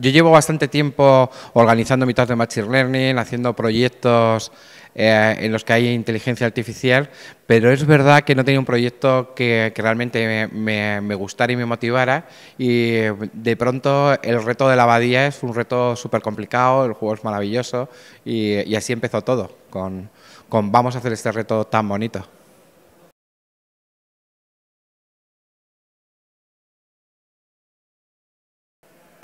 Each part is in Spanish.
Yo llevo bastante tiempo organizando mitades de Machine Learning, haciendo proyectos eh, en los que hay inteligencia artificial, pero es verdad que no tenía un proyecto que, realmente me, gustara y me motivara y de pronto el reto de la abadía es un reto súper complicado, el juego es maravilloso y, así empezó todo, con vamos a hacer este reto tan bonito.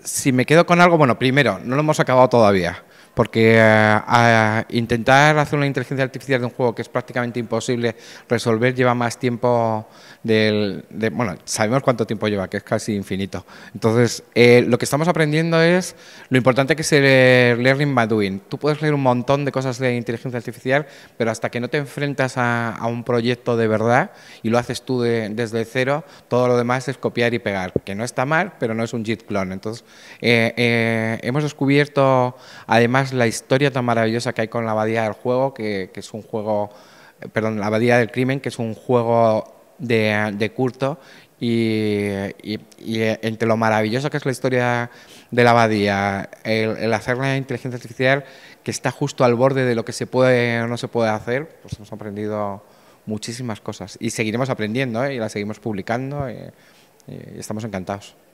si me quedo con algo, bueno, primero, no lo hemos acabado todavía porque eh, a intentar hacer una inteligencia artificial de un juego que es prácticamente imposible resolver lleva más tiempo del... De, bueno, sabemos cuánto tiempo lleva, que es casi infinito. Entonces, eh, lo que estamos aprendiendo es lo importante que es el learning by doing. Tú puedes leer un montón de cosas de inteligencia artificial, pero hasta que no te enfrentas a, un proyecto de verdad y lo haces tú desde cero, todo lo demás es copiar y pegar, que no está mal, pero no es un JIT clone. Entonces, eh, hemos descubierto, además, la historia tan maravillosa que hay con la abadía del juego, que, es un juego, eh, perdón, la abadía del crimen, que es un juego de, de culto y, eh, entre lo maravilloso que es la historia de la abadía, el, hacer la inteligencia artificial que está justo al borde de lo que se puede o no se puede hacer, pues hemos aprendido muchísimas cosas y seguiremos aprendiendo ¿eh? y la seguimos publicando y estamos encantados.